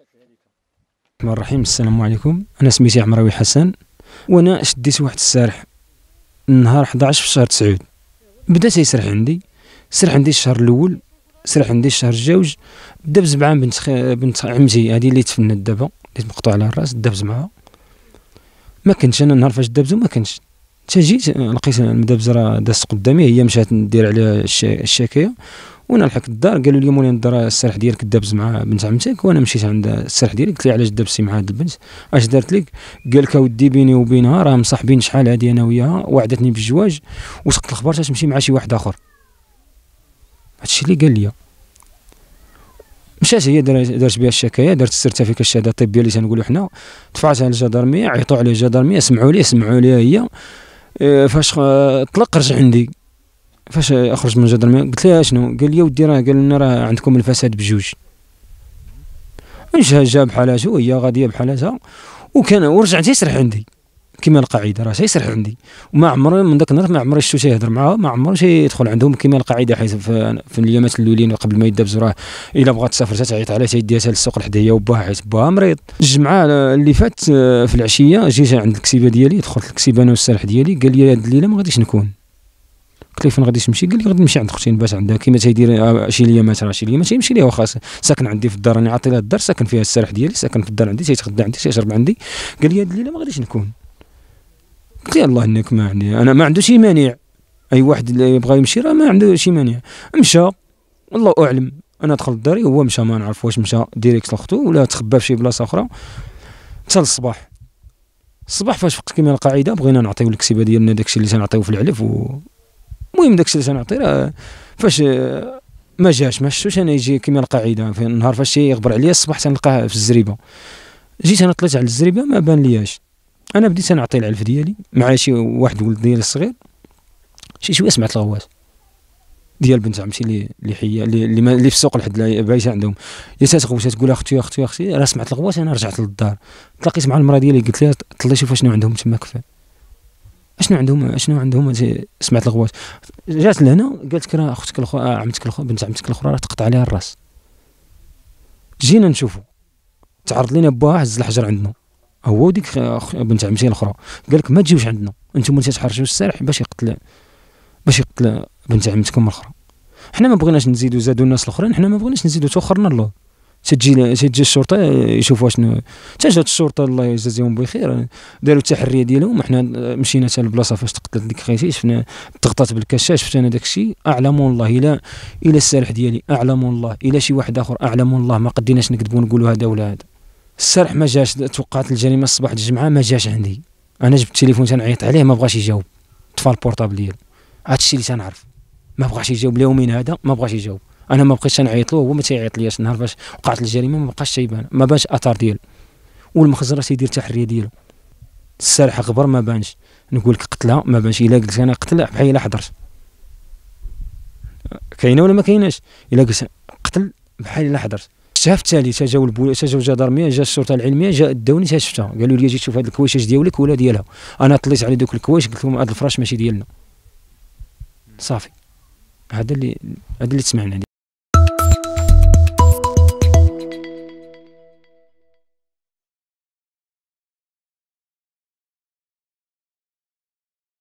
الرحمن الرحيم السلام عليكم انا سميتي عمراوي حسن وانا شديت واحد السارح نهار 11 في شهر 9 بدا تيسرح عندي سرح عندي الشهر الاول سرح عندي الشهر الجوج بدا بزبعان بنت خي... بنت عمتي هادي اللي تفنت دابا اللي مقطوع على الراس دابز معاها ما كنتش انا نهار فاش دابزو ما كنتش تجيت لقيت المدبزره داس قدامي هي مشات ندير عليها الشكايه وانا لحق الدار قالوا لي مولاي الدار السرح ديالك دابز مع بنت عمتك وانا مشيت عند السرح ديالي قلت لي علاش دابسي مع هاد البنت اش دارت لك قال لك اودي بيني وبينها راه مصاحبين شحال هادي انا وياها وعدتني بالجواج وسقط الخبر تمشي مع شي واحد اخر هادشي اللي قال لي مشات هي دارت بها الشكايه دارت السر السيرتيفيكا الشهاده الطبيه اللي تنقولوا حنا دفعتها للجدرميه عيطوا عليه الجدرميه سمعوا ليه سمعوا ليها هي إيه، فاش طلق رجع عندي فاش اخرج من جدر قلت له شنو قال لي ودي راه قال لنا راه عندكم الفساد بجوج جا بحال هو هي غاديه بحال هكا وكان ورجع تيسرح عندي كما القاعده راه سيسرح عندي وما عمري من ذاك النهار ما عمري شفتو يهضر معاه ما عمري شي يدخل عندهم كما القاعده حيت في اليومات الاولين قبل ما يبدا بزرعه الا بغات تسافر تعيط عليه تيديها للسوق الحديه وباها حيت باها مريض الجمعه اللي فات آه، في العشيه جيت عند الكسيبه ديالي دخلت الكسيبه انا والسرح ديالي قال لي هاد الليله ما غاديش نكون قلت له فين غادي تمشي قال لي غادي نمشي عند اختي نبات عندها كيما تيدير آه، شي ليامات راه شي ليامات تيمشي ليها واخا ساكن عندي في الدار راني عاطي لها الدار ساكن فيها السرح ديالي ساكن في الدار عندي تيتغدى عندي تيشرب عندي قال لي هاد الليله ما غاديش نكون قلت يا الله انك ما عندي انا ما عنده شي مانع اي واحد اللي يبغى يمشي راه ما عنده شي مانع مشى والله اعلم انا دخل الدار هو مشى ما نعرف واش مشى ديريكت لختو ولا تخبى في شي بلاصه اخرى حتى الصباح الصباح فاش فقت كيما القاعده بغينا نعطيو الكسيبه ديالنا داكشي اللي تنعطيو في العلف المهم داكشي اللي تنعطي راه فاش ما جاش ما شفتوش انا يجي كيما القاعده في النهار فاش يغبر عليا الصباح تنلقاه في الزريبه جيت انا طلعت على الزريبه ما بان لياش انا بديت نعطي العلف ديالي مع شي واحد ولد ديالي الصغير شي شويه سمعت الغواش ديال بنت عمتي اللي اللي حيه اللي, اللي في السوق لحد بايته عندهم يا تتغوت تقول اختي اختي اختي راه سمعت الغواش انا رجعت للدار تلاقيت مع المراه ديالي قلت لها طلي شوف اشنو عندهم تما كفا اشنو عندهم اشنو عندهم سمعت الغواش جات لهنا قالت لك راه اختك الاخرى آه، عمتك الاخرى بنت عمتك الاخرى راه تقطع عليها الراس جينا نشوفو تعرض لينا باها هز الحجر عندنا هو وديك بنت عمتي الاخرى قال لك ما تجيوش عندنا انتم اللي تحرشوا السلاح باش يقتل باش يقتل بنت عمتكم الاخرى حنا ما بغيناش نزيدوا زادوا الناس الاخرين حنا ما بغيناش نزيدوا توخرنا الله تجي تجي الشرطه يشوفوا شنو تجات جات الشرطه الله يجازيهم بخير داروا التحريه ديالهم حنا مشينا حتى البلاصه فاش تقتلت ديك خيتي شفنا ضغطات بالكشاش شفت انا داك الشيء اعلم الله الى الى السلاح ديالي اعلم الله الى شي واحد اخر اعلم الله ما قديناش نكذبوا نقولوا هذا ولا هذا السرح ما جاش توقعت الجريمه الصباح الجمعه ما جاش عندي انا جبت التليفون تنعيط عليه ما بغاش يجاوب طفى البورطابل ديالو هادشي اللي تنعرف ما بغاش يجاوب اليومين هذا ما بغاش يجاوب انا ما بقيتش تنعيط له هو ما تيعيط لياش النهار فاش وقعت الجريمه ما بقاش تيبان ما بانش اثار ديالو والمخزره تيدير التحريه ديالو السارح غبر ما بانش نقول لك قتله ما بانش الا قلت انا قتل بحال الا حضرت كاينه ولا ما كايناش الا قلت قتل بحال الا حضرت شفتها في الثالثه جاو البول... جاو الجدرميه جا الشرطه العلميه جا داوني تا شفتها قالوا لي جي تشوف هاد الكويشات ديالك ولا ديالها انا طليت على دوك الكويش قلت لهم هاد الفراش ماشي ديالنا صافي هذا اللي هذا اللي تسمعنا